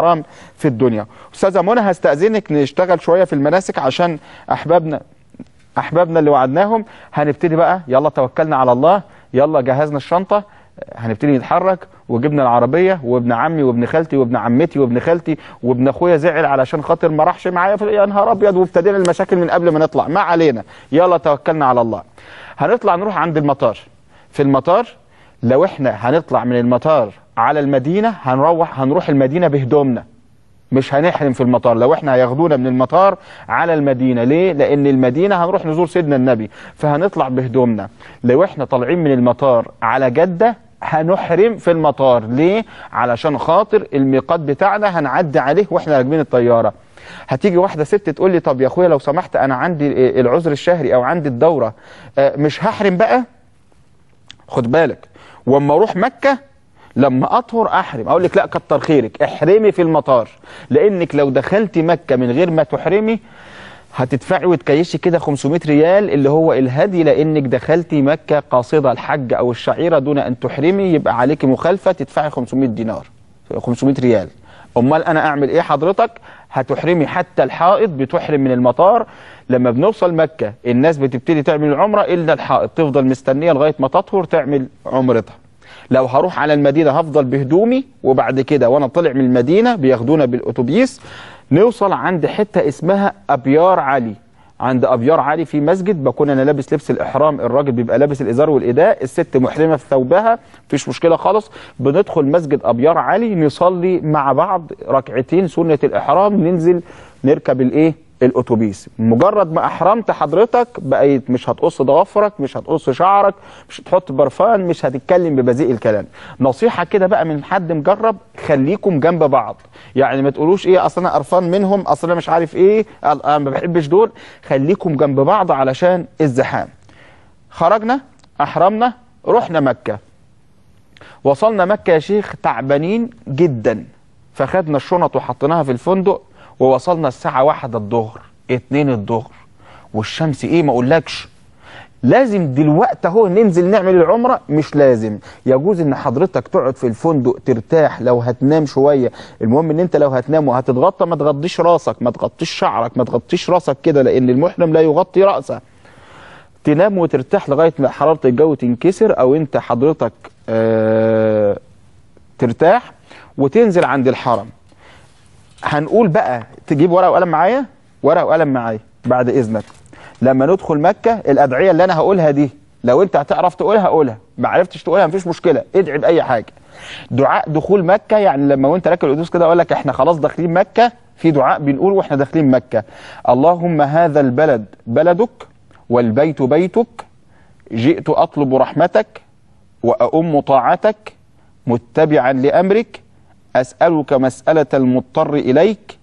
حرام في الدنيا استاذه منى هستاذنك نشتغل شويه في المناسك عشان احبابنا احبابنا اللي وعدناهم هنبتدي بقى يلا توكلنا على الله يلا جهزنا الشنطه هنبتدي نتحرك وجبنا العربيه وابن عمي وابن خالتي وابن عمتي وابن خالتي وابن اخويا زعل علشان خاطر ما راحش معايا يا نهار ابيض وابتدينا المشاكل من قبل ما نطلع ما علينا يلا توكلنا على الله هنطلع نروح عند المطار في المطار لو احنا هنطلع من المطار على المدينة هنروح هنروح المدينة بهدومنا مش هنحرم في المطار لو احنا هياخدونا من المطار على المدينة ليه لان المدينة هنروح نزور سيدنا النبي فهنطلع بهدومنا لو احنا طالعين من المطار على جدة هنحرم في المطار ليه علشان خاطر الميقات بتاعنا هنعدي عليه واحنا راكبين الطيارة هتيجي واحدة ست تقول لي طب يا اخويا لو سمحت انا عندي العذر الشهري او عندي الدورة آه، مش هحرم بقى خد بالك واما اروح مكة لما اطهر احرم اقول لك لا كتر خيرك احرمي في المطار لانك لو دخلتي مكه من غير ما تحرمي هتدفعي وتكيشي كده 500 ريال اللي هو الهدي لانك دخلتي مكه قاصده الحج او الشعيره دون ان تحرمي يبقى عليكي مخالفه تدفعي 500 دينار 500 ريال امال انا اعمل ايه حضرتك هتحرمي حتى الحائط بتحرم من المطار لما بنوصل مكه الناس بتبتدي تعمل العمره الا الحائط تفضل مستنيه لغايه ما تطهر تعمل عمرتها لو هروح على المدينة هفضل بهدومي وبعد كده وانا طلع من المدينة بياخدونا بالاتوبيس نوصل عند حتة اسمها ابيار علي عند ابيار علي في مسجد بكون انا لابس لبس الاحرام الراجل بيبقى لابس الازار والاداء الست محرمه في ثوبها مفيش مشكله خالص بندخل مسجد ابيار علي نصلي مع بعض ركعتين سنه الاحرام ننزل نركب الايه الاتوبيس مجرد ما احرمت حضرتك بقيت مش هتقص ضوافرك مش هتقص شعرك مش هتحط برفان مش هتتكلم ببذيء الكلام نصيحه كده بقى من حد مجرب خليكم جنب بعض يعني ما تقولوش ايه اصل انا قرفان منهم اصل انا مش عارف ايه انا ما بحبش دول خليكم جنب بعض علشان الزحام خرجنا احرمنا رحنا مكه وصلنا مكه يا شيخ تعبانين جدا فخدنا الشنط وحطيناها في الفندق ووصلنا الساعة واحدة الظهر اتنين الظهر والشمس ايه ما اقولكش لازم دلوقتي اهو ننزل نعمل العمره مش لازم يجوز ان حضرتك تقعد في الفندق ترتاح لو هتنام شويه المهم ان انت لو هتنام وهتتغطى ما تغطيش راسك ما تغطيش شعرك ما تغطيش راسك كده لان المحرم لا يغطي راسه تنام وترتاح لغايه ما حراره الجو تنكسر او انت حضرتك آه ترتاح وتنزل عند الحرم هنقول بقى تجيب ورقه وقلم معايا ورقه وقلم معايا بعد اذنك لما ندخل مكه الادعيه اللي انا هقولها دي لو انت هتعرف تقولها قولها ما عرفتش تقولها مفيش مشكله ادعي باي حاجه دعاء دخول مكه يعني لما وانت راكب القدوس كده اقول لك احنا خلاص داخلين مكه في دعاء بنقول واحنا داخلين مكه اللهم هذا البلد بلدك والبيت بيتك جئت اطلب رحمتك وأؤم طاعتك متبعا لأمرك أسألك مسألة المضطر إليك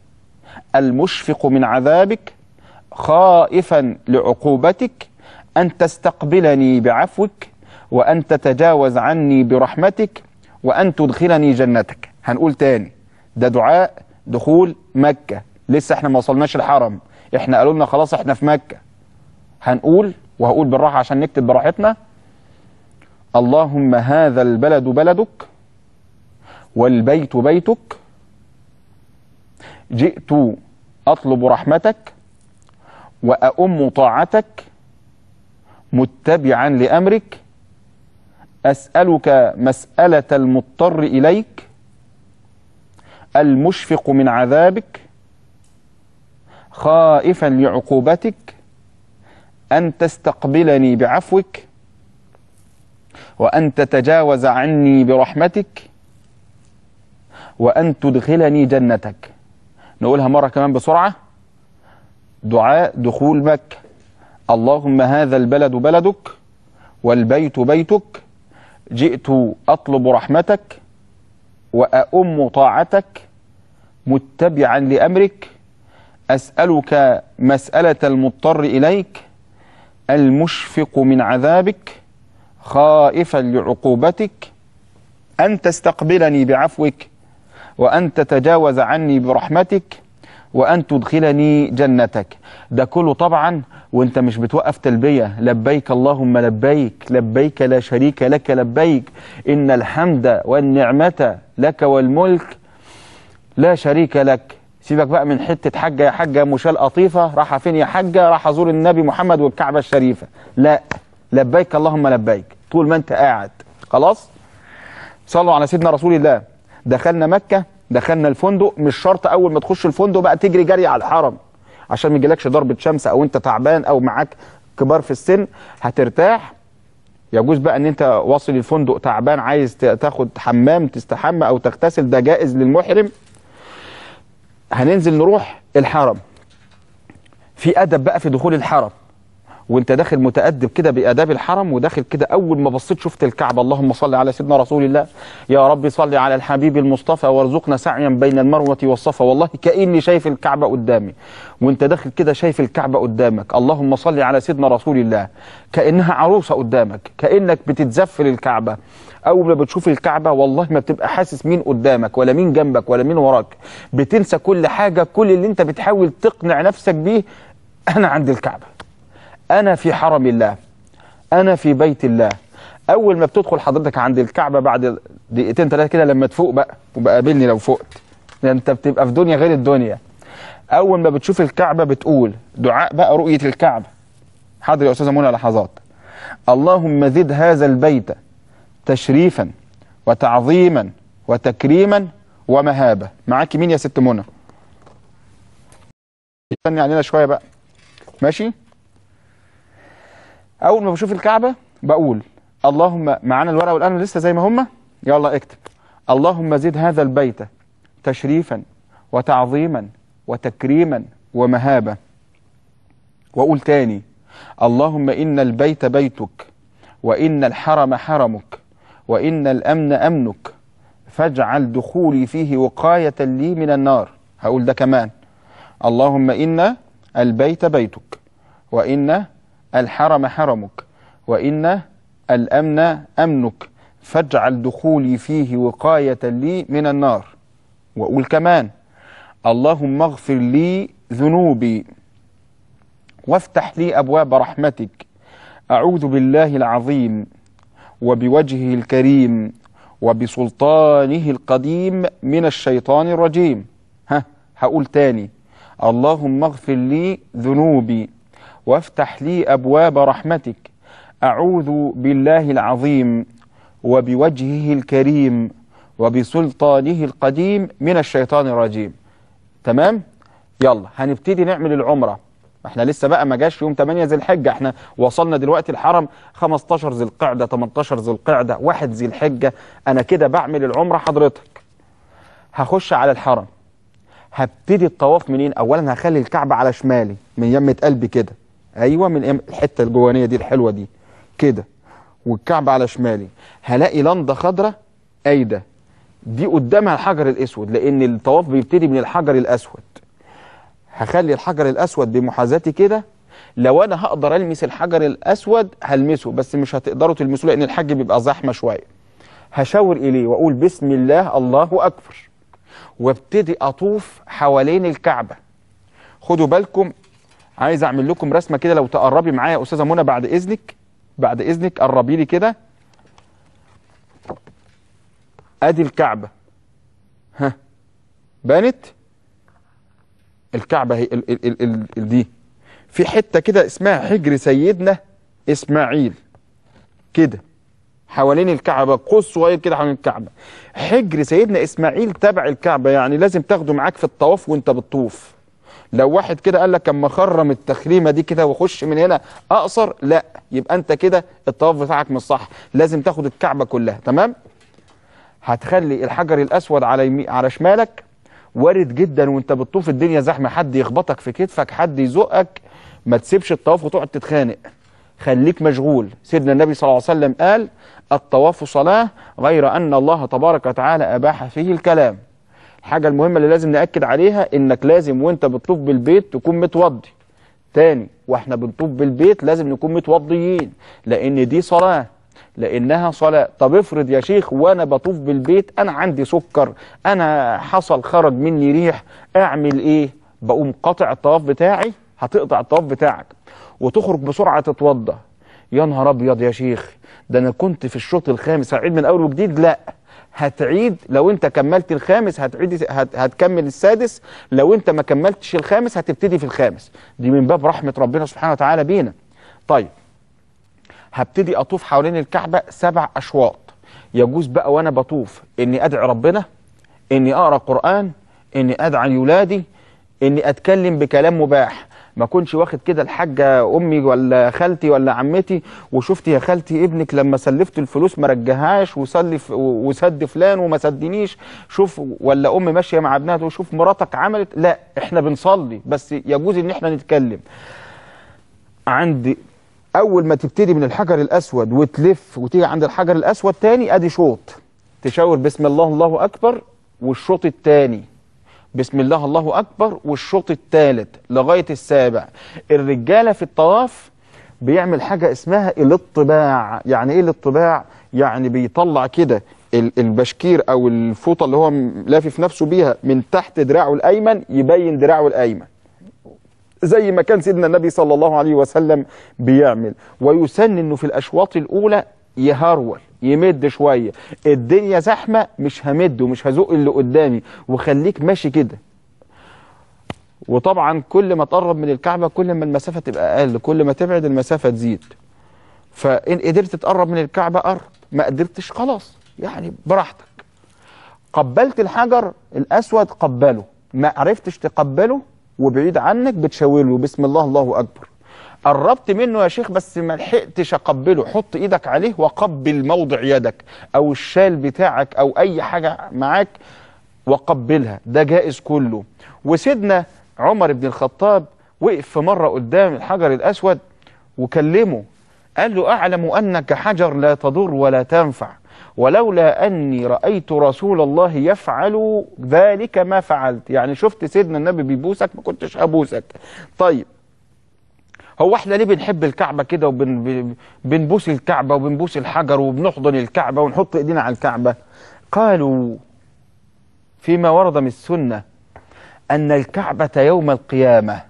المشفق من عذابك خائفا لعقوبتك أن تستقبلني بعفوك وأن تتجاوز عني برحمتك وأن تدخلني جنتك هنقول تاني ده دعاء دخول مكة لسه احنا ما وصلناش الحرم احنا قالوا لنا خلاص احنا في مكة هنقول وهقول بالراحة عشان نكتب براحتنا اللهم هذا البلد بلدك والبيت بيتك جئت أطلب رحمتك وأؤم طاعتك متبعا لأمرك أسألك مسألة المضطر إليك المشفق من عذابك خائفا لعقوبتك أن تستقبلني بعفوك وأن تتجاوز عني برحمتك وأن تدخلني جنتك نقولها مرة كمان بسرعة دعاء دخول مكة اللهم هذا البلد بلدك والبيت بيتك جئت أطلب رحمتك وأؤم طاعتك متبعا لأمرك أسألك مسألة المضطر إليك المشفق من عذابك خائفا لعقوبتك أن تستقبلني بعفوك وأن تتجاوز عني برحمتك وأن تدخلني جنتك ده كله طبعا وانت مش بتوقف تلبية لبيك اللهم لبيك لبيك لا شريك لك لبيك إن الحمد والنعمة لك والملك لا شريك لك سيبك بقى من حتة حجة يا حجة مشال قطيفة راح فين يا حجة راح أزور النبي محمد والكعبة الشريفة لا لبيك اللهم لبيك طول ما انت قاعد خلاص صلوا على سيدنا رسول الله دخلنا مكه دخلنا الفندق مش شرط اول ما تخش الفندق بقى تجري جري على الحرم عشان ما يجيلكش ضربه شمس او انت تعبان او معاك كبار في السن هترتاح يجوز بقى ان انت واصل الفندق تعبان عايز تاخد حمام تستحمى او تغتسل ده جائز للمحرم هننزل نروح الحرم في ادب بقى في دخول الحرم وانت داخل متأدب كده بآداب الحرم وداخل كده أول ما بصيت شفت الكعبة اللهم صل على سيدنا رسول الله يا رب صل على الحبيب المصطفى وارزقنا سعيا بين المروة والصفا والله كأني شايف الكعبة قدامي وانت داخل كده شايف الكعبة قدامك اللهم صل على سيدنا رسول الله كأنها عروسة قدامك كأنك بتتزفل الكعبة اول ما بتشوف الكعبه والله ما بتبقى حاسس مين قدامك ولا مين جنبك ولا مين وراك بتنسى كل حاجه كل اللي انت بتحاول تقنع نفسك بيه انا عند الكعبه أنا في حرم الله أنا في بيت الله أول ما بتدخل حضرتك عند الكعبة بعد دقيقتين ثلاثة كده لما تفوق بقى وبقابلني لو فقت لأن يعني أنت بتبقى في دنيا غير الدنيا أول ما بتشوف الكعبة بتقول دعاء بقى رؤية الكعبة حاضر يا أستاذة منى لحظات اللهم زد هذا البيت تشريفا وتعظيما وتكريما ومهابة معاكي مين يا ست منى؟ استني علينا شوية بقى ماشي؟ اول ما بشوف الكعبه بقول اللهم معانا الورقه والقلم لسه زي ما هم يلا اكتب اللهم زد هذا البيت تشريفا وتعظيما وتكريما ومهابه واقول تاني اللهم ان البيت بيتك وان الحرم حرمك وان الامن امنك فاجعل دخولي فيه وقايه لي من النار هقول ده كمان اللهم ان البيت بيتك وان الحرم حرمك وإن الأمن أمنك فاجعل دخولي فيه وقاية لي من النار وأقول كمان اللهم اغفر لي ذنوبي وافتح لي أبواب رحمتك أعوذ بالله العظيم وبوجهه الكريم وبسلطانه القديم من الشيطان الرجيم ها هقول تاني اللهم اغفر لي ذنوبي وافتح لي أبواب رحمتك أعوذ بالله العظيم وبوجهه الكريم وبسلطانه القديم من الشيطان الرجيم تمام؟ يلا هنبتدي نعمل العمرة احنا لسه بقى ما جاش يوم 8 ذي الحجة احنا وصلنا دلوقتي الحرم 15 ذي القعدة 18 ذي القعدة 1 ذي الحجة انا كده بعمل العمرة حضرتك هخش على الحرم هبتدي الطواف منين اولا هخلي الكعبة على شمالي من يمة قلبي كده ايوه من الحته الجوانيه دي الحلوه دي كده والكعب على شمالي هلاقي لنده خضراء ايده دي قدامها الحجر الاسود لان الطواف بيبتدي من الحجر الاسود هخلي الحجر الاسود بمحاذاتي كده لو انا هقدر المس الحجر الاسود هلمسه بس مش هتقدروا تلمسوه لان الحج بيبقى زحمه شويه هشاور اليه واقول بسم الله الله اكبر وابتدي اطوف حوالين الكعبه خدوا بالكم عايز اعمل لكم رسمه كده لو تقربي معايا يا استاذه منى بعد اذنك بعد اذنك قربي لي كده ادي الكعبه ها بانت الكعبه هي ال ال ال ال ال دي في حته كده اسمها حجر سيدنا اسماعيل كده حوالين الكعبه قوس صغير كده حوالين الكعبه حجر سيدنا اسماعيل تبع الكعبه يعني لازم تاخده معاك في الطواف وانت بتطوف لو واحد كده قال لك اما اخرم التخريمه دي كده واخش من هنا اقصر لا يبقى انت كده الطواف بتاعك مش صح لازم تاخد الكعبه كلها تمام هتخلي الحجر الاسود على يمي... على شمالك وارد جدا وانت بتطوف الدنيا زحمه حد يخبطك في كتفك حد يزقك ما تسيبش الطواف وتقعد تتخانق خليك مشغول سيدنا النبي صلى الله عليه وسلم قال الطواف صلاه غير ان الله تبارك وتعالى اباح فيه الكلام الحاجة المهمة اللي لازم نأكد عليها إنك لازم وأنت بتطوف بالبيت تكون متوضي تاني وإحنا بنطوف بالبيت لازم نكون متوضيين لأن دي صلاة لانها صلاه طب افرض يا شيخ وانا بطوف بالبيت انا عندي سكر انا حصل خرج مني ريح اعمل ايه بقوم قاطع الطواف بتاعي هتقطع الطواف بتاعك وتخرج بسرعه تتوضى. يا نهار ابيض يا شيخ ده انا كنت في الشوط الخامس هعيد من اول وجديد لا هتعيد لو انت كملت الخامس هتعيد هت هتكمل السادس لو انت ما كملتش الخامس هتبتدي في الخامس دي من باب رحمه ربنا سبحانه وتعالى بينا طيب هبتدي اطوف حوالين الكعبه سبع اشواط يجوز بقى وانا بطوف اني ادعي ربنا اني اقرا قران اني ادعي ولادي اني اتكلم بكلام مباح ما اكونش واخد كده الحاجه امي ولا خالتي ولا عمتي وشفت يا خالتي ابنك لما سلفت الفلوس ما رجعهاش وسلف وسد فلان وما سدنيش شوف ولا ام ماشيه مع ابنها تقول شوف مراتك عملت لا احنا بنصلي بس يجوز ان احنا نتكلم عندي اول ما تبتدي من الحجر الاسود وتلف وتيجي عند الحجر الاسود تاني ادي شوط تشاور بسم الله الله اكبر والشوط التاني بسم الله الله أكبر والشوط الثالث لغاية السابع الرجالة في الطواف بيعمل حاجة اسمها الاطباع يعني ايه الاطباع يعني بيطلع كده البشكير او الفوطه اللي هو لافف نفسه بيها من تحت دراعه الايمن يبين دراعه الايمن زي ما كان سيدنا النبي صلى الله عليه وسلم بيعمل ويسن انه في الاشواط الاولى يهرول يمد شويه الدنيا زحمه مش همد ومش هزق اللي قدامي وخليك ماشي كده وطبعا كل ما تقرب من الكعبه كل ما المسافه تبقى اقل كل ما تبعد المسافه تزيد فان قدرت تقرب من الكعبه قرب ما قدرتش خلاص يعني براحتك قبلت الحجر الاسود قبله ما عرفتش تقبله وبعيد عنك بتشاوله بسم الله الله اكبر قربت منه يا شيخ بس ما لحقتش اقبله حط ايدك عليه وقبل موضع يدك او الشال بتاعك او اي حاجه معاك وقبلها ده جائز كله وسيدنا عمر بن الخطاب وقف في مره قدام الحجر الاسود وكلمه قال له اعلم انك حجر لا تضر ولا تنفع ولولا أني رأيت رسول الله يفعل ذلك ما فعلت يعني شفت سيدنا النبي بيبوسك ما كنتش أبوسك طيب هو احنا ليه بنحب الكعبه كده وبنبوس الكعبه وبنبوس الحجر وبنحضن الكعبه ونحط ايدينا على الكعبه قالوا فيما ورد من السنه ان الكعبه يوم القيامه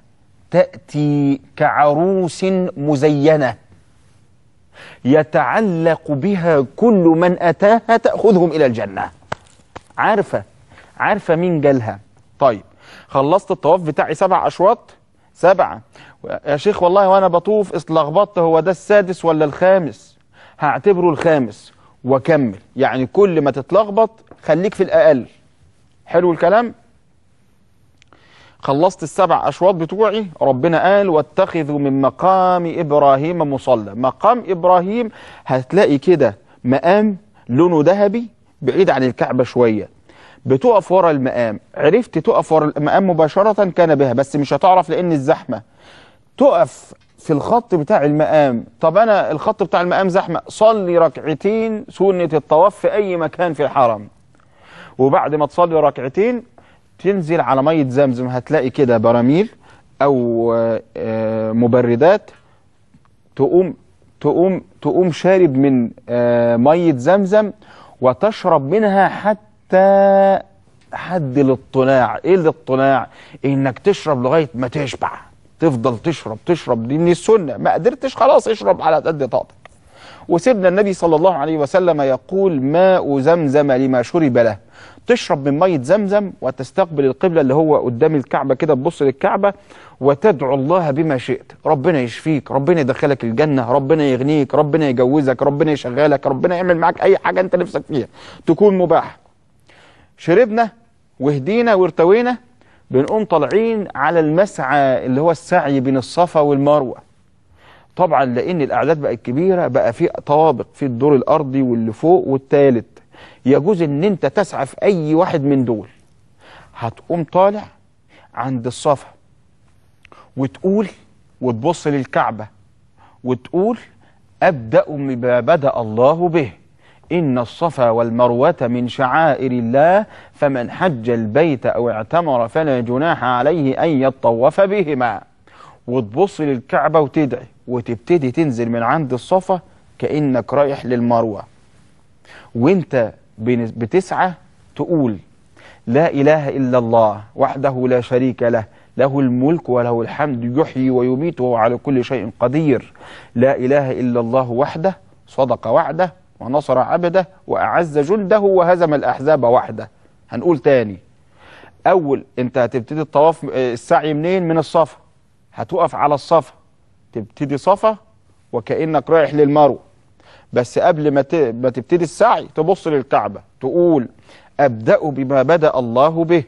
تاتي كعروس مزينه يتعلق بها كل من اتاها تاخذهم الى الجنه عارفه عارفه مين جالها طيب خلصت الطواف بتاعي سبع اشواط سبعه يا شيخ والله وانا بطوف اتلخبطت هو ده السادس ولا الخامس هعتبره الخامس واكمل يعني كل ما تتلخبط خليك في الاقل حلو الكلام خلصت السبع اشواط بتوعي ربنا قال واتخذوا من مقام ابراهيم مصلى مقام ابراهيم هتلاقي كده مقام لونه ذهبي بعيد عن الكعبه شويه بتقف ورا المقام عرفت تقف ورا المقام مباشره كان بها بس مش هتعرف لان الزحمه تقف في الخط بتاع المقام طب انا الخط بتاع المقام زحمه صلي ركعتين سنه الطواف في اي مكان في الحرم وبعد ما تصلي ركعتين تنزل على ميه زمزم هتلاقي كده براميل او آه، مبردات تقوم تقوم تقوم شارب من آه، ميه زمزم وتشرب منها حتى حد الاطلاع ايه الاطلاع انك تشرب لغايه ما تشبع تفضل تشرب تشرب دي السنه ما قدرتش خلاص اشرب على قد طاقتك وسيدنا النبي صلى الله عليه وسلم يقول ماء زمزم لما شرب له تشرب من ميه زمزم وتستقبل القبله اللي هو قدام الكعبه كده تبص للكعبه وتدعو الله بما شئت ربنا يشفيك ربنا يدخلك الجنه ربنا يغنيك ربنا يجوزك ربنا يشغلك ربنا يعمل معاك اي حاجه انت نفسك فيها تكون مباحه شربنا وهدينا وارتوينا بنقوم طالعين على المسعى اللي هو السعي بين الصفا والمروة طبعا لأن الأعداد بقت كبيرة بقى في طوابق في الدور الأرضي واللي فوق والثالث يجوز إن أنت تسعى في أي واحد من دول هتقوم طالع عند الصفا وتقول وتبص للكعبة وتقول أبدأ بما بدأ الله به إن الصفا والمروة من شعائر الله فمن حج البيت أو اعتمر فلا جناح عليه أن يطوف بهما وتبص للكعبة وتدعي وتبتدي تنزل من عند الصفا كأنك رايح للمروة وانت بتسعى تقول لا إله إلا الله وحده لا شريك له له الملك وله الحمد يحيي ويميت وهو على كل شيء قدير لا إله إلا الله وحده صدق وعده ونصر عبده وأعز جلده وهزم الأحزاب وحده هنقول تاني أول أنت هتبتدي الطواف آه، السعي منين من الصفا هتقف على الصفا تبتدي صفا وكأنك رايح للمروه بس قبل ما ما تبتدي السعي تبص للكعبة تقول أبدأ بما بدأ الله به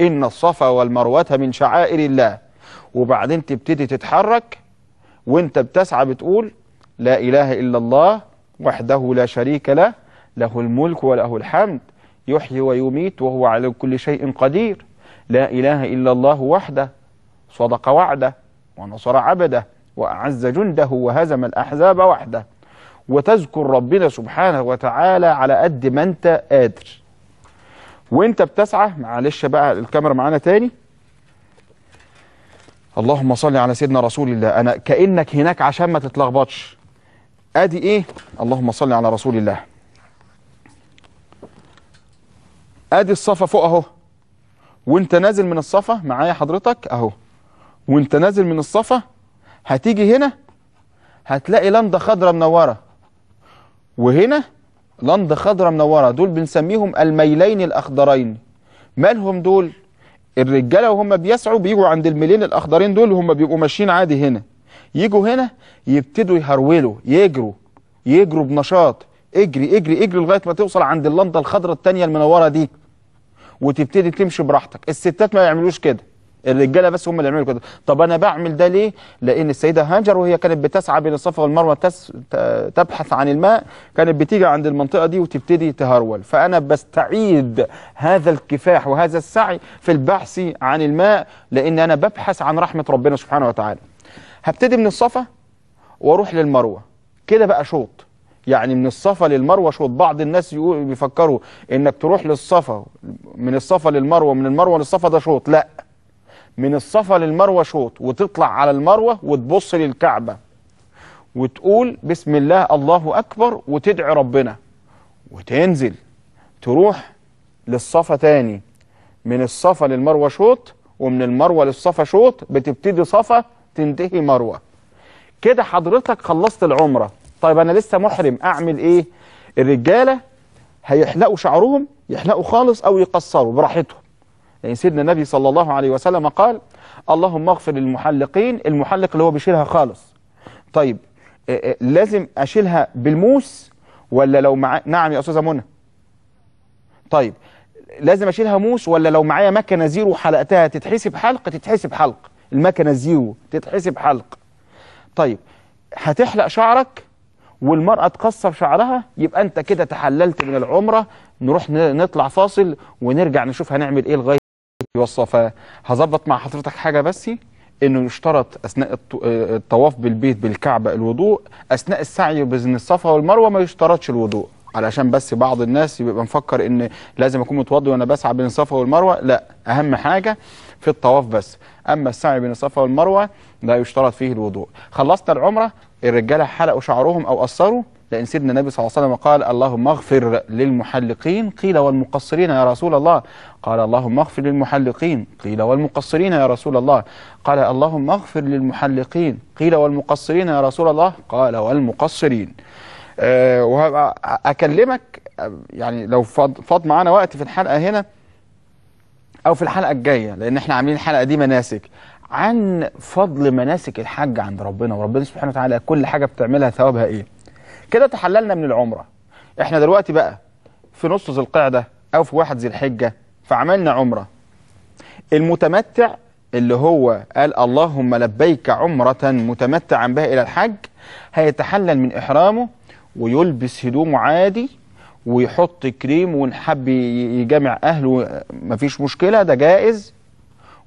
إن الصفا والمروة من شعائر الله وبعدين تبتدي تتحرك وانت بتسعى بتقول لا إله إلا الله وحده لا شريك له له الملك وله الحمد يحيي ويميت وهو على كل شيء قدير لا إله إلا الله وحده صدق وعده ونصر عبده وأعز جنده وهزم الأحزاب وحده وتذكر ربنا سبحانه وتعالى على قد ما أنت قادر وانت بتسعى معلش بقى الكاميرا معانا تاني اللهم صل على سيدنا رسول الله انا كانك هناك عشان ما تتلخبطش ادي ايه اللهم صل على رسول الله ادي الصفا فوق اهو وانت نازل من الصفا معايا حضرتك اهو وانت نازل من الصفا هتيجي هنا هتلاقي لنده خضراء منوره وهنا لنده خضراء منوره دول بنسميهم الميلين الاخضرين مالهم دول الرجاله وهم بيسعوا بيجوا عند الميلين الاخضرين دول وهم بيبقوا ماشيين عادي هنا يجوا هنا يبتدوا يهرولوا يجروا يجروا بنشاط اجري اجري اجري لغايه ما توصل عند اللمضه الخضراء الثانيه المنوره دي وتبتدي تمشي براحتك الستات ما يعملوش كده الرجاله بس هم اللي يعملوا كده طب انا بعمل ده ليه لان السيده هاجر وهي كانت بتسعى بين الصفا والمروه تس... تبحث عن الماء كانت بتيجي عند المنطقه دي وتبتدي تهرول فانا بستعيد هذا الكفاح وهذا السعي في البحث عن الماء لان انا ببحث عن رحمه ربنا سبحانه وتعالى هبتدي من الصفا واروح للمروه كده بقى شوط يعني من الصفا للمروه شوط بعض الناس يقول بيفكروا انك تروح للصفا من الصفا للمروه من المروه للصفا ده شوط لا من الصفا للمروه شوط وتطلع على المروه وتبص للكعبه وتقول بسم الله الله اكبر وتدعي ربنا وتنزل تروح للصفا تاني من الصفا للمروه شوط ومن المروه للصفا شوط بتبتدي صفا تنتهي مروه كده حضرتك خلصت العمره طيب انا لسه محرم اعمل ايه الرجاله هيحلقوا شعرهم يحلقوا خالص او يقصروا براحتهم يعني سيدنا النبي صلى الله عليه وسلم قال اللهم اغفر للمحلقين المحلق اللي هو بيشيلها خالص طيب آه، آه، لازم اشيلها بالموس ولا لو مع نعم يا استاذه منى طيب لازم اشيلها موس ولا لو معايا مكنه زيرو حلقتها تتحسب حلق تتحسب حلق المكنه زيرو تتحسب حلق طيب هتحلق شعرك والمرأة تقصر شعرها يبقى أنت كده تحللت من العمرة نروح نطلع فاصل ونرجع نشوف هنعمل إيه لغاية يوصى فهظبط مع حضرتك حاجة بس انه يشترط اثناء آه، الطواف بالبيت بالكعبه الوضوء اثناء السعي بين الصفا والمروه ما يشترطش الوضوء علشان بس بعض الناس يبقى مفكر ان لازم اكون متوضي وانا بسعى بين الصفا والمروه لا اهم حاجه في الطواف بس أما السعي بين الصفا والمروة لا يشترط فيه الوضوء خلصنا العمرة الرجالة حلقوا شعرهم أو قصروا لأن سيدنا النبي صلى الله عليه وسلم قال اللهم اغفر للمحلقين قيل والمقصرين يا رسول الله قال اللهم اغفر للمحلقين قيل والمقصرين يا رسول الله قال اللهم اغفر للمحلقين قيل والمقصرين يا رسول الله قال والمقصرين أه وهبقى أكلمك يعني لو فاض معانا وقت في الحلقة هنا او في الحلقه الجايه لان احنا عاملين الحلقه دي مناسك عن فضل مناسك الحج عند ربنا وربنا سبحانه وتعالى كل حاجه بتعملها ثوابها ايه كده تحللنا من العمره احنا دلوقتي بقى في نص ذي القعده او في واحد ذي الحجه فعملنا عمره المتمتع اللي هو قال اللهم لبيك عمرة متمتعا بها إلى الحج هيتحلل من إحرامه ويلبس هدومه عادي ويحط كريم ونحب يجمع يجامع اهله مفيش مشكله ده جائز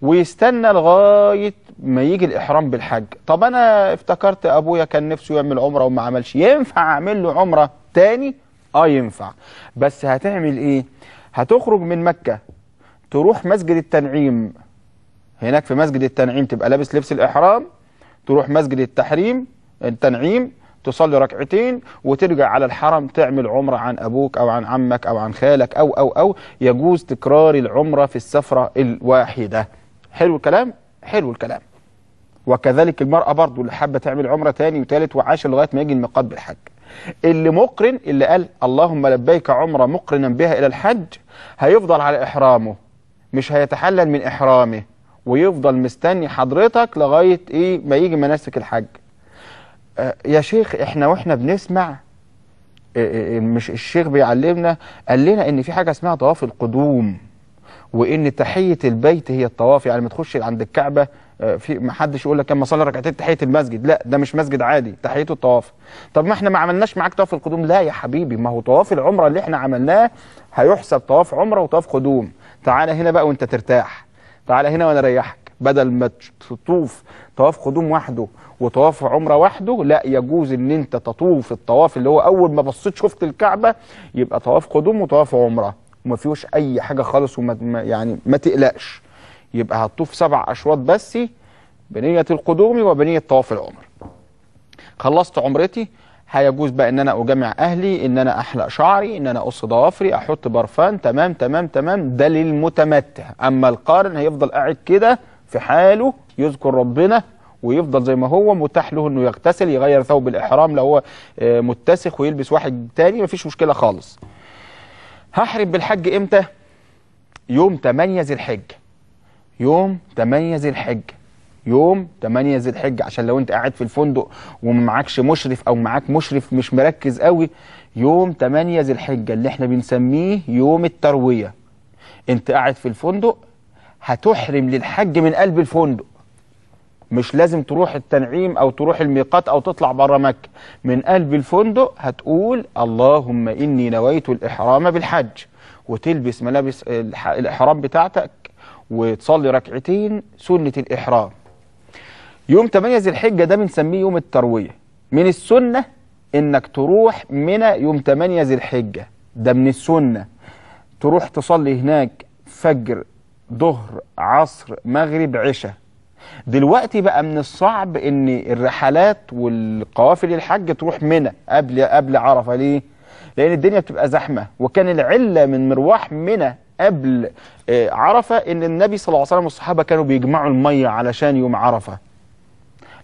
ويستنى لغايه ما يجي الاحرام بالحج طب انا افتكرت ابويا كان نفسه يعمل عمره وما عملش ينفع اعمل له عمره تاني اه ينفع بس هتعمل ايه هتخرج من مكه تروح مسجد التنعيم هناك في مسجد التنعيم تبقى لابس لبس الاحرام تروح مسجد التحريم التنعيم تصلي ركعتين وترجع على الحرم تعمل عمرة عن أبوك أو عن عمك أو عن خالك أو أو أو يجوز تكرار العمرة في السفرة الواحدة حلو الكلام؟ حلو الكلام وكذلك المرأة برضو اللي حابة تعمل عمرة تاني وتالت وعاشر لغاية ما يجي المقاد بالحج اللي مقرن اللي قال اللهم لبيك عمرة مقرنا بها إلى الحج هيفضل على إحرامه مش هيتحلل من إحرامه ويفضل مستني حضرتك لغاية إيه ما يجي مناسك الحج آه، يا شيخ احنا واحنا بنسمع آه، آه، مش الشيخ بيعلمنا قال لنا ان في حاجه اسمها طواف القدوم وان تحيه البيت هي الطواف يعني ما تخش عند الكعبه في ما حدش يقول لك اما صلي ركعتين تحيه المسجد لا ده مش مسجد عادي تحيته الطواف طب ما احنا ما عملناش معاك طواف القدوم لا يا حبيبي ما هو طواف العمره اللي احنا عملناه هيحسب طواف عمره وطواف قدوم تعالى هنا بقى وانت ترتاح تعالى هنا وانا اريحك بدل ما تطوف طواف قدوم وحده وطواف عمره وحده لا يجوز ان انت تطوف الطواف اللي هو اول ما بصيت شفت الكعبه يبقى طواف قدوم وطواف عمره وما فيهوش اي حاجه خالص وما يعني ما تقلقش يبقى هتطوف سبع اشواط بس بنيه القدوم وبنيه طواف العمر خلصت عمرتي هيجوز بقى ان انا اجامع اهلي ان انا احلق شعري ان انا اقص ضوافري احط برفان تمام تمام تمام ده للمتمتع اما القارن هيفضل قاعد كده في حاله يذكر ربنا ويفضل زي ما هو متاح له انه يغتسل يغير ثوب الاحرام لو هو آه، متسخ ويلبس واحد تاني مفيش مشكله خالص هحرم بالحج امتى يوم 8 ذي الحجه يوم 8 ذي الحجه يوم 8 ذي الحجه عشان لو انت قاعد في الفندق ومعكش مشرف او معاك مشرف مش مركز قوي يوم 8 ذي الحجه اللي احنا بنسميه يوم الترويه انت قاعد في الفندق هتحرم للحج من قلب الفندق مش لازم تروح التنعيم او تروح الميقات او تطلع بره مكه من قلب الفندق هتقول اللهم اني نويت الاحرام بالحج وتلبس ملابس الاحرام بتاعتك وتصلي ركعتين سنه الاحرام يوم 8 ذي الحجه ده بنسميه يوم الترويه من السنه انك تروح منى يوم 8 ذي الحجه ده من السنه تروح تصلي هناك فجر ظهر عصر مغرب عشاء دلوقتي بقى من الصعب ان الرحلات والقوافل الحج تروح منى قبل قبل عرفه ليه؟ لان الدنيا بتبقى زحمه وكان العله من مروح منى قبل آه، عرفه ان النبي صلى الله عليه وسلم والصحابه كانوا بيجمعوا الميه علشان يوم عرفه.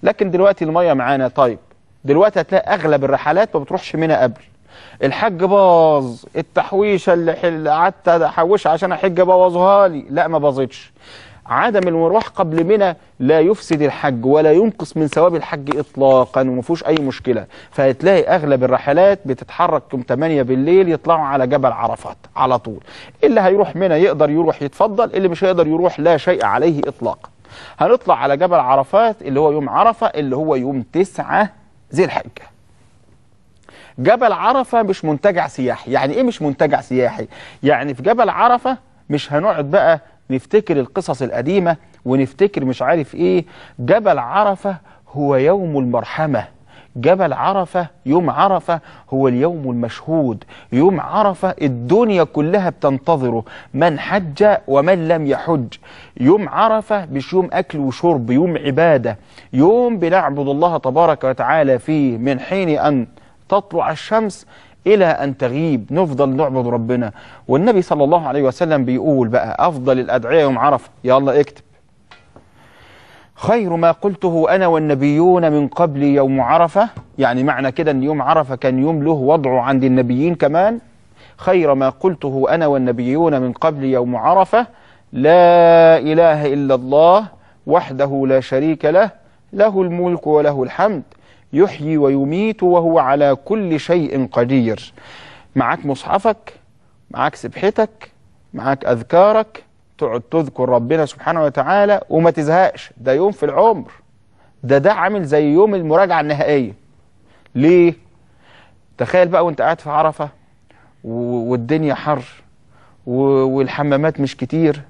لكن دلوقتي الميه معانا طيب دلوقتي هتلاقي اغلب الرحلات ما بتروحش منى قبل. الحج باظ التحويشه اللي قعدت احوشها عشان احج بوظها لي لا ما باظتش عدم المروح قبل منى لا يفسد الحج ولا ينقص من ثواب الحج اطلاقا وما فيهوش اي مشكله فهتلاقي اغلب الرحلات بتتحرك يوم 8 بالليل يطلعوا على جبل عرفات على طول اللي هيروح منى يقدر يروح يتفضل اللي مش هيقدر يروح لا شيء عليه اطلاقا هنطلع على جبل عرفات اللي هو يوم عرفه اللي هو يوم 9 ذي الحجه جبل عرفه مش منتجع سياحي يعني ايه مش منتجع سياحي يعني في جبل عرفه مش هنقعد بقى نفتكر القصص القديمة ونفتكر مش عارف ايه جبل عرفة هو يوم المرحمة جبل عرفة يوم عرفة هو اليوم المشهود يوم عرفة الدنيا كلها بتنتظره من حج ومن لم يحج يوم عرفة مش يوم أكل وشرب يوم عبادة يوم بنعبد الله تبارك وتعالى فيه من حين أن تطلع الشمس إلى أن تغيب نفضل نعبد ربنا والنبي صلى الله عليه وسلم بيقول بقى أفضل الأدعية يوم عرفة يلا اكتب خير ما قلته أنا والنبيون من قبل يوم عرفة يعني معنى كده أن يوم عرفة كان يوم له وضعه عند النبيين كمان خير ما قلته أنا والنبيون من قبل يوم عرفة لا إله إلا الله وحده لا شريك له له الملك وله الحمد يحيي ويميت وهو على كل شيء قدير معاك مصحفك معاك سبحتك معاك أذكارك تقعد تذكر ربنا سبحانه وتعالى وما تزهقش ده يوم في العمر ده ده عامل زي يوم المراجعة النهائية ليه؟ تخيل بقى وانت قاعد في عرفة والدنيا حر والحمامات مش كتير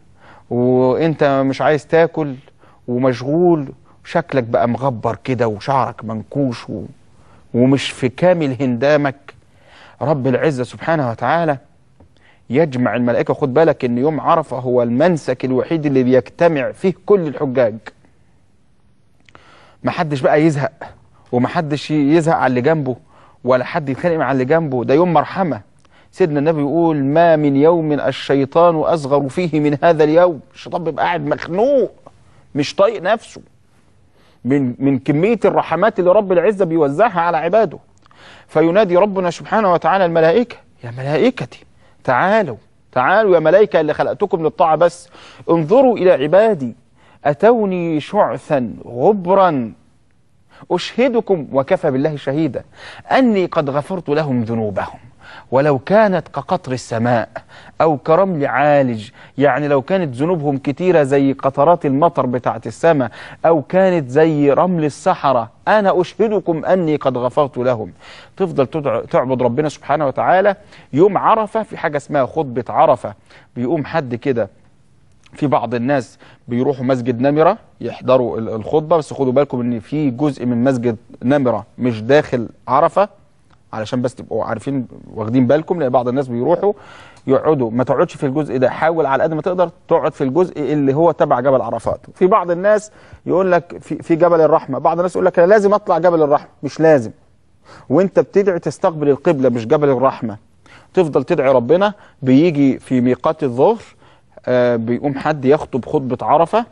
وانت مش عايز تاكل ومشغول شكلك بقى مغبر كده وشعرك منكوش و... ومش في كامل هندامك رب العزة سبحانه وتعالى يجمع الملائكة خد بالك ان يوم عرفة هو المنسك الوحيد اللي بيجتمع فيه كل الحجاج محدش بقى يزهق ومحدش يزهق على اللي جنبه ولا حد يتخانق مع اللي جنبه ده يوم مرحمة سيدنا النبي يقول ما من يوم الشيطان أصغر فيه من هذا اليوم الشيطان بيبقى قاعد مخنوق مش طايق نفسه من من كميه الرحمات اللي رب العزه بيوزعها على عباده فينادي ربنا سبحانه وتعالى الملائكه يا ملائكتي تعالوا تعالوا يا ملائكه اللي خلقتكم للطاعه بس انظروا الى عبادي اتوني شعثا غبرا أشهدكم وكفى بالله شهيدا أني قد غفرت لهم ذنوبهم ولو كانت كقطر السماء أو كرمل عالج يعني لو كانت ذنوبهم كتيرة زي قطرات المطر بتاعة السماء أو كانت زي رمل الصحراء أنا أشهدكم أني قد غفرت لهم تفضل تعبد ربنا سبحانه وتعالى يوم عرفة في حاجة اسمها خطبة عرفة بيقوم حد كده في بعض الناس بيروحوا مسجد نمرة يحضروا الخطبة بس خدوا بالكم ان في جزء من مسجد نمرة مش داخل عرفة علشان بس تبقوا عارفين واخدين بالكم لان بعض الناس بيروحوا يقعدوا ما تقعدش في الجزء ده حاول على قد ما تقدر تقعد في الجزء اللي هو تبع جبل عرفات في بعض الناس يقول لك في, في جبل الرحمه بعض الناس يقول لك انا لازم اطلع جبل الرحمه مش لازم وانت بتدعي تستقبل القبله مش جبل الرحمه تفضل تدعي ربنا بيجي في ميقات الظهر آه بيقوم حد يخطب خطبه عرفه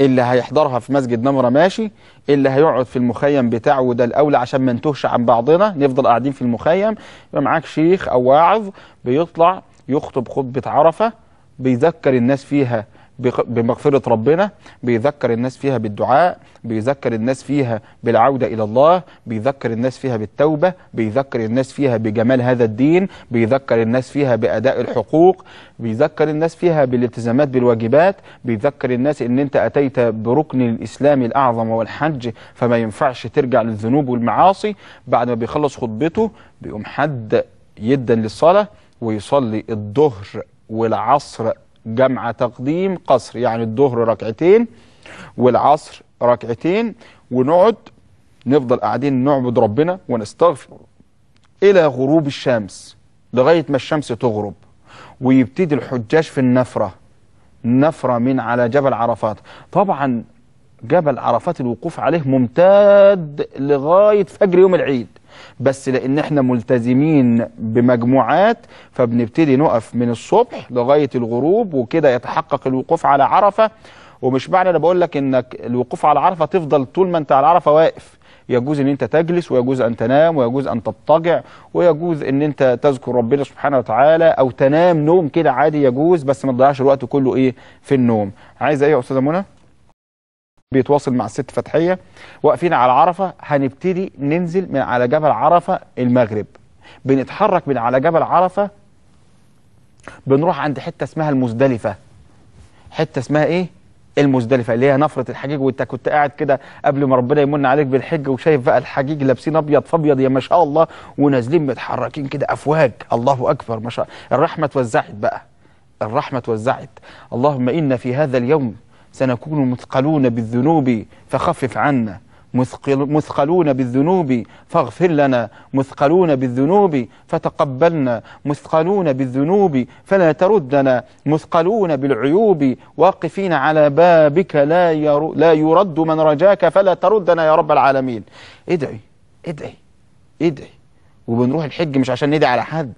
اللي هيحضرها في مسجد نمرة ماشي اللي هيقعد في المخيم بتاعه وده الأولى عشان ما نتوهش عن بعضنا نفضل قاعدين في المخيم يبقى معاك شيخ أو واعظ بيطلع يخطب خطبة عرفة بيذكر الناس فيها بمغفرة ربنا بيذكر الناس فيها بالدعاء بيذكر الناس فيها بالعودة إلى الله بيذكر الناس فيها بالتوبة بيذكر الناس فيها بجمال هذا الدين بيذكر الناس فيها بأداء الحقوق بيذكر الناس فيها بالالتزامات بالواجبات بيذكر الناس ان انت اتيت بركن الاسلام الاعظم والحج فما ينفعش ترجع للذنوب والمعاصي بعد ما بيخلص خطبته بيقوم حد يدا للصلاه ويصلي الظهر والعصر جمع تقديم قصر يعني الظهر ركعتين والعصر ركعتين ونقعد نفضل قاعدين نعبد ربنا ونستغفر إلى غروب الشمس لغاية ما الشمس تغرب ويبتدي الحجاج في النفرة نفرة من على جبل عرفات طبعا جبل عرفات الوقوف عليه ممتد لغاية فجر يوم العيد بس لان احنا ملتزمين بمجموعات فبنبتدي نقف من الصبح لغايه الغروب وكده يتحقق الوقوف على عرفه ومش معنى انا بقول لك انك الوقوف على عرفه تفضل طول ما انت على عرفه واقف يجوز ان انت تجلس ويجوز ان تنام ويجوز ان تضطجع ويجوز ان انت تذكر ربنا سبحانه وتعالى او تنام نوم كده عادي يجوز بس ما تضيعش الوقت كله ايه في النوم عايزه ايه يا استاذه منى بيتواصل مع الست فتحيه واقفين على عرفه هنبتدي ننزل من على جبل عرفه المغرب بنتحرك من على جبل عرفه بنروح عند حته اسمها المزدلفه حته اسمها ايه المزدلفه اللي هي نفره الحجيج وانت كنت قاعد كده قبل ما ربنا يمن عليك بالحج وشايف بقى الحجيج لابسين ابيض فابيض يا ما شاء الله ونازلين متحركين كده افواج الله اكبر ما شاء الرحمه اتوزعت بقى الرحمه اتوزعت اللهم ان في هذا اليوم سنكون مثقلون بالذنوب فخفف عنا مثقلون بالذنوب فاغفر لنا مثقلون بالذنوب فتقبلنا مثقلون بالذنوب فلا تردنا مثقلون بالعيوب واقفين على بابك لا, ير... لا يرد من رجاك فلا تردنا يا رب العالمين ادعي ادعي ادعي وبنروح الحج مش عشان ندعي على حد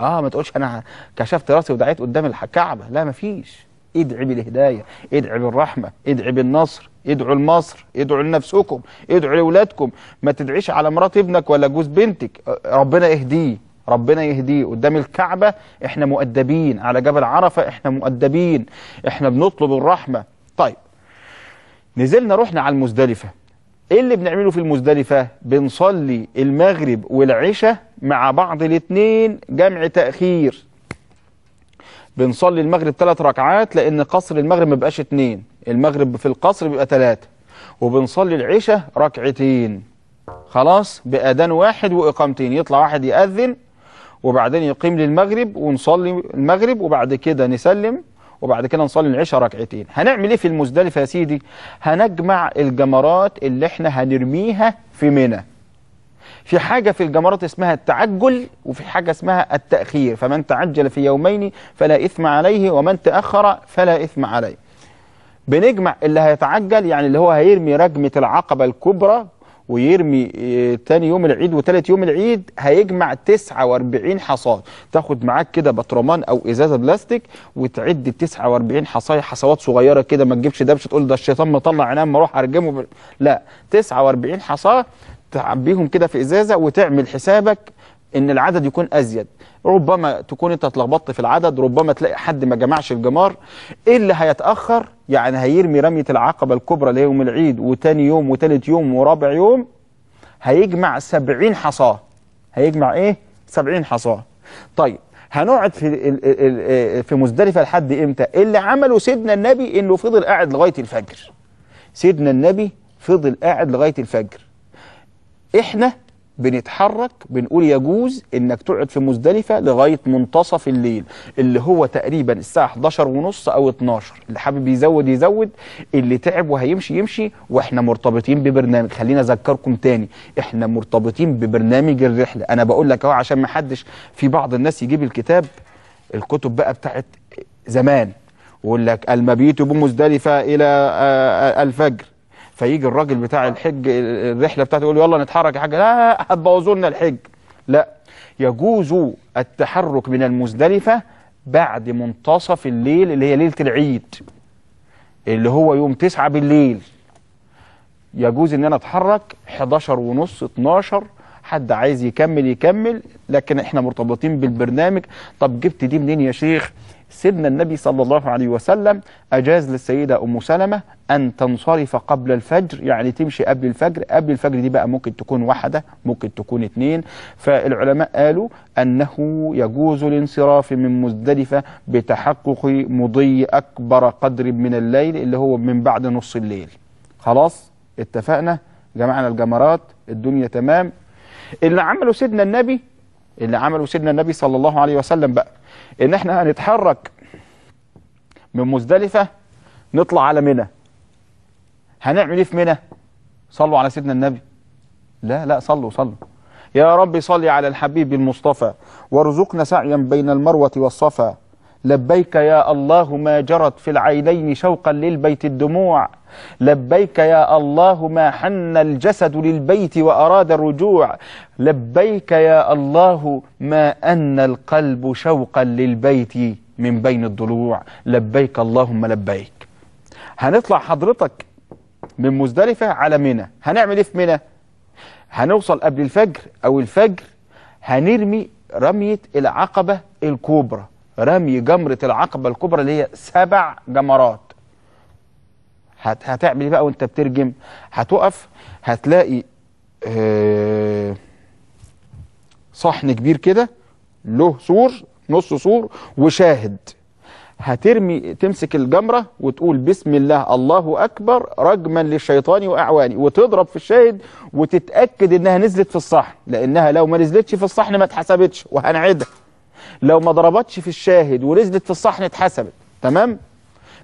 اه ما تقولش انا كشفت راسي ودعيت قدام الكعبه لا ما فيش ادعي بالهداية ادعي بالرحمة ادعي بالنصر ادعوا لمصر ادعوا لنفسكم ادعوا لأولادكم ما تدعيش على مرات ابنك ولا جوز بنتك ربنا يهديه ربنا يهديه قدام الكعبة احنا مؤدبين على جبل عرفة احنا مؤدبين احنا بنطلب الرحمة طيب نزلنا رحنا على المزدلفة ايه اللي بنعمله في المزدلفة بنصلي المغرب والعشاء مع بعض الاثنين جمع تأخير بنصلي المغرب ثلاث ركعات لأن قصر المغرب ما بقاش اثنين المغرب في القصر بيبقى ثلاثة وبنصلي العشاء ركعتين خلاص بأذان واحد وإقامتين يطلع واحد يأذن وبعدين يقيم للمغرب ونصلي المغرب وبعد كده نسلم وبعد كده نصلي العشاء ركعتين هنعمل ايه في المزدلفه يا سيدي هنجمع الجمرات اللي احنا هنرميها في منى في حاجة في الجمرات اسمها التعجل وفي حاجة اسمها التأخير فمن تعجل في يومين فلا إثم عليه ومن تأخر فلا إثم عليه بنجمع اللي هيتعجل يعني اللي هو هيرمي رجمة العقبة الكبرى ويرمي آه، تاني يوم العيد وتالت يوم العيد هيجمع 49 حصاد تاخد معاك كده بطرمان او ازازه بلاستيك وتعد ال 49 حصايه حصوات صغيره كده ما تجيبش دبشه تقول ده الشيطان مطلع عينيه اما اروح ارجمه لا 49 حصاه تعبيهم كده في ازازه وتعمل حسابك ان العدد يكون ازيد ربما تكون انت اتلخبطت في العدد ربما تلاقي حد ما جمعش الجمار ايه اللي هيتاخر يعني هيرمي رميه العقبه الكبرى ليوم العيد وتاني يوم وتالت يوم ورابع يوم هيجمع 70 حصاه هيجمع ايه 70 حصاه طيب هنقعد في في مزدلفه لحد امتى اللي عمله سيدنا النبي انه فضل قاعد لغايه الفجر سيدنا النبي فضل قاعد لغايه الفجر احنا بنتحرك بنقول يجوز انك تقعد في مزدلفه لغايه منتصف الليل اللي هو تقريبا الساعه 11 ونص او 12 اللي حابب يزود يزود اللي تعب وهيمشي يمشي واحنا مرتبطين ببرنامج خلينا اذكركم تاني احنا مرتبطين ببرنامج الرحله انا بقول لك اهو عشان ما حدش في بعض الناس يجيب الكتاب الكتب بقى بتاعت زمان ويقول لك المبيت بمزدلفه الى آه، آه، الفجر فيجي الراجل بتاع الحج الرحله بتاعته يقول يلا نتحرك يا حاج لا هتبوظوا لنا الحج لا يجوز التحرك من المزدلفه بعد منتصف الليل اللي هي ليله العيد اللي هو يوم 9 بالليل يجوز ان انا اتحرك 11 ونص 12 حد عايز يكمل يكمل لكن احنا مرتبطين بالبرنامج طب جبت دي منين يا شيخ سيدنا النبي صلى الله عليه وسلم أجاز للسيدة أم سلمة أن تنصرف قبل الفجر يعني تمشي قبل الفجر قبل الفجر دي بقى ممكن تكون واحدة ممكن تكون اثنين فالعلماء قالوا أنه يجوز الانصراف من مزدلفة بتحقق مضي أكبر قدر من الليل اللي هو من بعد نص الليل خلاص اتفقنا جمعنا الجمرات الدنيا تمام اللي عمله سيدنا النبي اللي عمله سيدنا النبي صلى الله عليه وسلم بقى ان احنا هنتحرك من مزدلفة نطلع على منى هنعمل ايه في منى صلوا على سيدنا النبي لا لا صلوا صلوا يا رب صل على الحبيب المصطفى وارزقنا سعيا بين المروة والصفا لبيك يا الله ما جرت في العينين شوقا للبيت الدموع لبيك يا الله ما حن الجسد للبيت وأراد الرجوع لبيك يا الله ما أن القلب شوقا للبيت من بين الضلوع لبيك اللهم لبيك هنطلع حضرتك من مزدلفة على منى هنعمل ايه في منى هنوصل قبل الفجر أو الفجر هنرمي رمية العقبة الكبرى رمي جمرة العقبة الكبرى اللي هي سبع جمرات هت هتعمل ايه بقى وانت بترجم هتقف هتلاقي آه صحن كبير كده له سور نص سور وشاهد هترمي تمسك الجمرة وتقول بسم الله الله أكبر رجما للشيطان وأعواني وتضرب في الشاهد وتتأكد إنها نزلت في الصحن لأنها لو ما نزلتش في الصحن ما اتحسبتش وهنعدها لو ما ضربتش في الشاهد ونزلت في الصحن اتحسبت تمام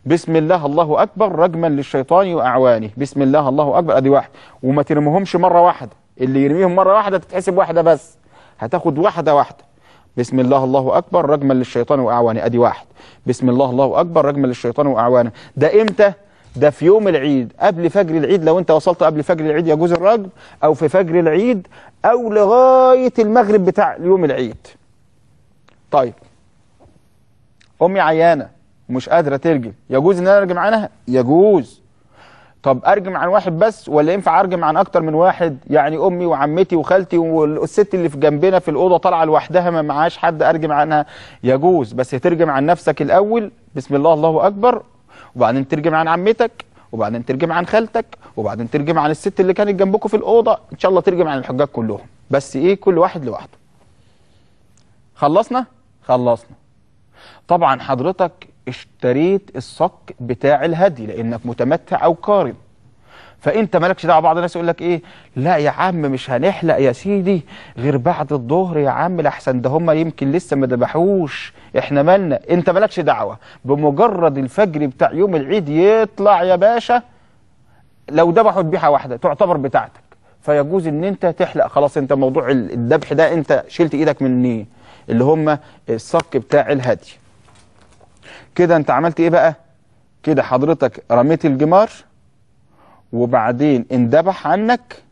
بسم الله الله أكبر رجما للشيطان وأعوانه بسم الله الله أكبر أدي واحد وما ترميهمش مرة واحدة اللي يرميهم مرة واحدة تتحسب واحدة بس هتاخد واحدة واحدة بسم الله الله أكبر رجما للشيطان وأعوانه أدي واحد بسم الله الله أكبر رجما للشيطان وأعوانه ده إمتى؟ ده في يوم العيد قبل فجر العيد لو انت وصلت قبل فجر العيد يجوز الرجم او في فجر العيد او لغايه المغرب بتاع يوم العيد طيب امي عيانه ومش قادره ترجم يجوز ان انا ارجم عنها يجوز طب ارجم عن واحد بس ولا ينفع ارجم عن اكتر من واحد يعني امي وعمتي وخالتي والست اللي في جنبنا في الاوضه طالعه لوحدها ما معاش حد ارجم عنها يجوز بس ترجم عن نفسك الاول بسم الله الله اكبر وبعدين ترجم عن عمتك وبعدين ترجم عن خالتك وبعدين ترجم عن الست اللي كانت جنبكم في الاوضه ان شاء الله ترجم عن الحجاج كلهم بس ايه كل واحد لوحده خلصنا خلصنا طبعا حضرتك اشتريت الصك بتاع الهدي لانك متمتع او قارن فانت مالكش دعوه بعض الناس يقول لك ايه لا يا عم مش هنحلق يا سيدي غير بعد الظهر يا عم لاحسن ده هم يمكن لسه ما ذبحوش احنا مالنا انت مالكش دعوه بمجرد الفجر بتاع يوم العيد يطلع يا باشا لو ذبحوا ذبيحه واحده تعتبر بتاعتك فيجوز ان انت تحلق خلاص انت موضوع الذبح ده انت شلت ايدك مني اللي هم الصك بتاع الهدي كده انت عملت ايه بقى كده حضرتك رميت الجمار وبعدين اندبح عنك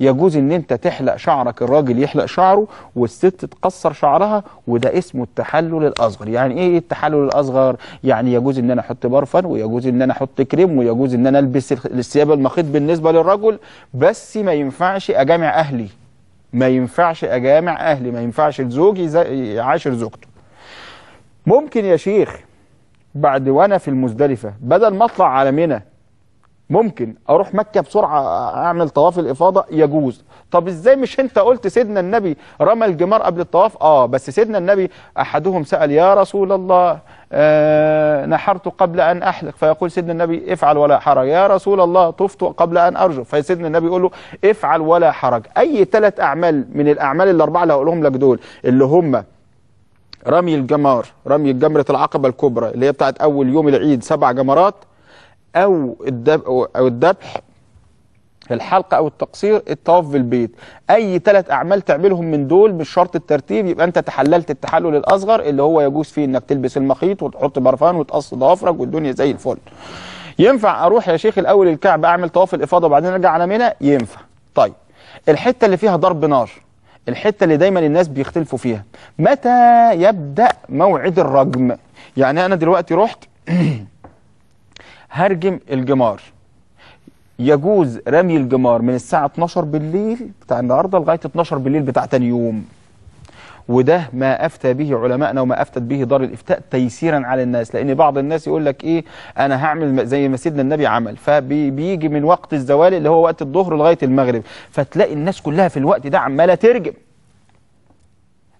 يجوز ان انت تحلق شعرك الراجل يحلق شعره والست تقصر شعرها وده اسمه التحلل الاصغر يعني ايه التحلل الاصغر يعني يجوز ان انا احط برفان ويجوز ان انا احط كريم ويجوز ان انا البس الثياب المخيط بالنسبه للرجل بس ما ينفعش اجامع اهلي ما ينفعش اجامع اهلي ما ينفعش الزوج يعاشر زوجته ممكن يا شيخ بعد وانا في المزدلفه بدل ما اطلع على منى ممكن اروح مكه بسرعه اعمل طواف الافاضه يجوز طب ازاي مش انت قلت سيدنا النبي رمى الجمار قبل الطواف اه بس سيدنا النبي احدهم سأل يا رسول الله آه نحرت قبل ان احلق فيقول سيدنا النبي افعل ولا حرج يا رسول الله طفت قبل ان ارجو فسيدنا النبي يقول له افعل ولا حرج اي ثلاث اعمال من الاعمال الاربعه اللي هقولهم لك دول اللي هم رمي الجمار رمي جمرة العقبة الكبرى اللي هي بتاعت أول يوم العيد سبع جمرات أو الذبح الحلقة أو التقصير الطواف بالبيت أي ثلاث أعمال تعملهم من دول بالشرط الترتيب يبقى أنت تحللت التحلل الأصغر اللي هو يجوز فيه أنك تلبس المخيط وتحط برفان وتقص ضوافرك والدنيا زي الفل ينفع أروح يا شيخ الأول الكعبة أعمل طواف الإفاضة وبعدين أرجع على منى ينفع طيب الحتة اللي فيها ضرب نار الحتة اللي دايما الناس بيختلفوا فيها متى يبدأ موعد الرجم يعني أنا دلوقتي رحت هرجم الجمار يجوز رمي الجمار من الساعة 12 بالليل بتاع النهاردة لغاية 12 بالليل بتاع تاني يوم وده ما أفتى به علمائنا وما أفتت به دار الإفتاء تيسيرا على الناس لأن بعض الناس يقول لك إيه أنا هعمل زي ما سيدنا النبي عمل فبيجي من وقت الزوال اللي هو وقت الظهر لغاية المغرب فتلاقي الناس كلها في الوقت ده عمالة ترجم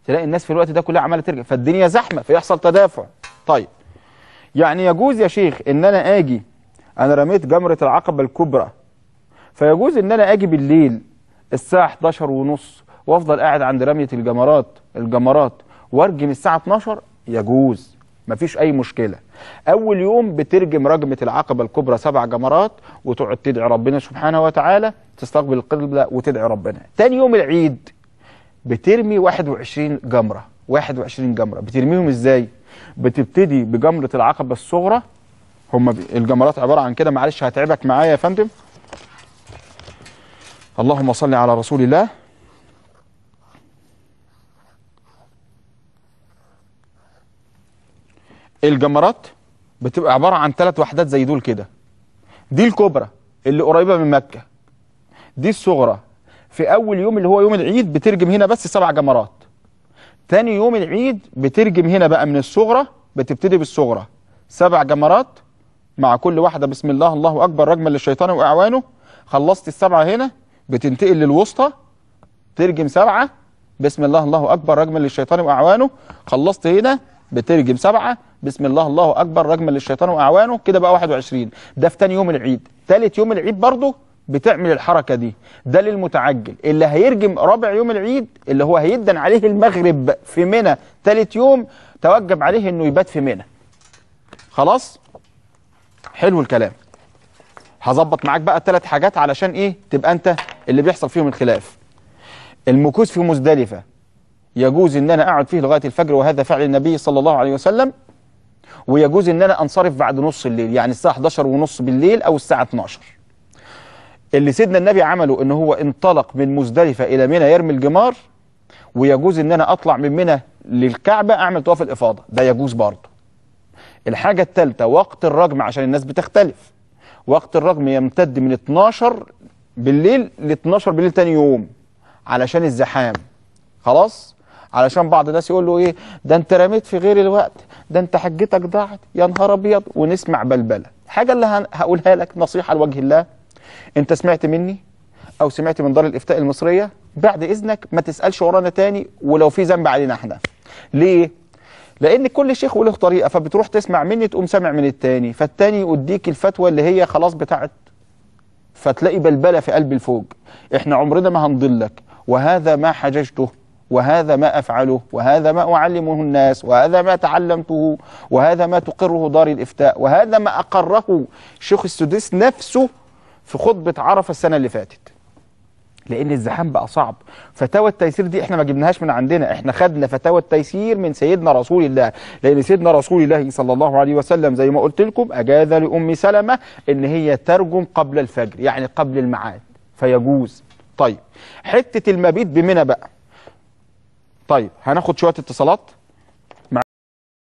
تلاقي الناس في الوقت ده كلها عمالة ترجم فالدنيا زحمة فيحصل تدافع طيب يعني يجوز يا شيخ إن أنا آجي انا رميت جمره العقبه الكبرى فيجوز ان انا اجي بالليل الساعه 11 ونص وافضل قاعد عند رميه الجمرات الجمرات وارجم الساعه 12 يجوز مفيش اي مشكله اول يوم بترجم رجمه العقبه الكبرى سبع جمرات وتقعد تدعي ربنا سبحانه وتعالى تستقبل القبله وتدعي ربنا تاني يوم العيد بترمي 21 جمره 21 جمره بترميهم ازاي بتبتدي بجمره العقبه الصغرى هما الجمرات عباره عن كده معلش هتعبك معايا يا فندم اللهم صل على رسول الله الجمرات بتبقى عباره عن ثلاث وحدات زي دول كده دي الكبرى اللي قريبه من مكه دي الصغرى في اول يوم اللي هو يوم العيد بترجم هنا بس سبع جمرات ثاني يوم العيد بترجم هنا بقى من الصغرى بتبتدي بالصغرى سبع جمرات مع كل واحدة بسم الله الله أكبر رجما للشيطان وأعوانه خلصت السبعة هنا بتنتقل للوسطى ترجم سبعة بسم الله الله أكبر رجما للشيطان وأعوانه خلصت هنا بترجم سبعة بسم الله الله أكبر رجما للشيطان وأعوانه كده بقى 21 ده في تاني يوم العيد تالت يوم العيد برضه بتعمل الحركة دي ده للمتعجل اللي هيرجم رابع يوم العيد اللي هو هيدن عليه المغرب في منى تالت يوم توجب عليه انه يبات في منى خلاص حلو الكلام هظبط معاك بقى ثلاث حاجات علشان ايه تبقى انت اللي بيحصل فيهم الخلاف المكوث في مزدلفة يجوز ان انا اقعد فيه لغاية الفجر وهذا فعل النبي صلى الله عليه وسلم ويجوز ان انا انصرف بعد نص الليل يعني الساعة 11 ونص بالليل او الساعة 12 اللي سيدنا النبي عمله ان هو انطلق من مزدلفة الى منى يرمي الجمار ويجوز ان انا اطلع من منى للكعبة اعمل طواف الافاضة ده يجوز برضه الحاجة الثالثة وقت الرجم عشان الناس بتختلف وقت الرجم يمتد من 12 بالليل ل 12 بالليل تاني يوم علشان الزحام خلاص علشان بعض الناس يقول له ايه ده انت رميت في غير الوقت ده انت حجتك ضاعت يا نهار ابيض ونسمع بلبله الحاجه اللي هقولها لك نصيحه لوجه الله انت سمعت مني او سمعت من دار الافتاء المصريه بعد اذنك ما تسالش ورانا تاني ولو في ذنب علينا احنا ليه لان كل شيخ وله طريقه فبتروح تسمع مني تقوم سامع من التاني فالتاني يديك الفتوى اللي هي خلاص بتاعت فتلاقي بلبله في قلب الفوج احنا عمرنا ما هنضلك وهذا ما حججته وهذا ما أفعله وهذا ما أعلمه الناس وهذا ما تعلمته وهذا ما تقره دار الإفتاء وهذا ما أقره شيخ السديس نفسه في خطبة عرفة السنة اللي فاتت لان الزحام بقى صعب فتاوى التيسير دي احنا ما جبناهاش من عندنا احنا خدنا فتاوى التيسير من سيدنا رسول الله لان سيدنا رسول الله صلى الله عليه وسلم زي ما قلت لكم اجاز لام سلمه ان هي ترجم قبل الفجر يعني قبل الميعاد فيجوز طيب حته المبيت بمنى بقى طيب هناخد شويه اتصالات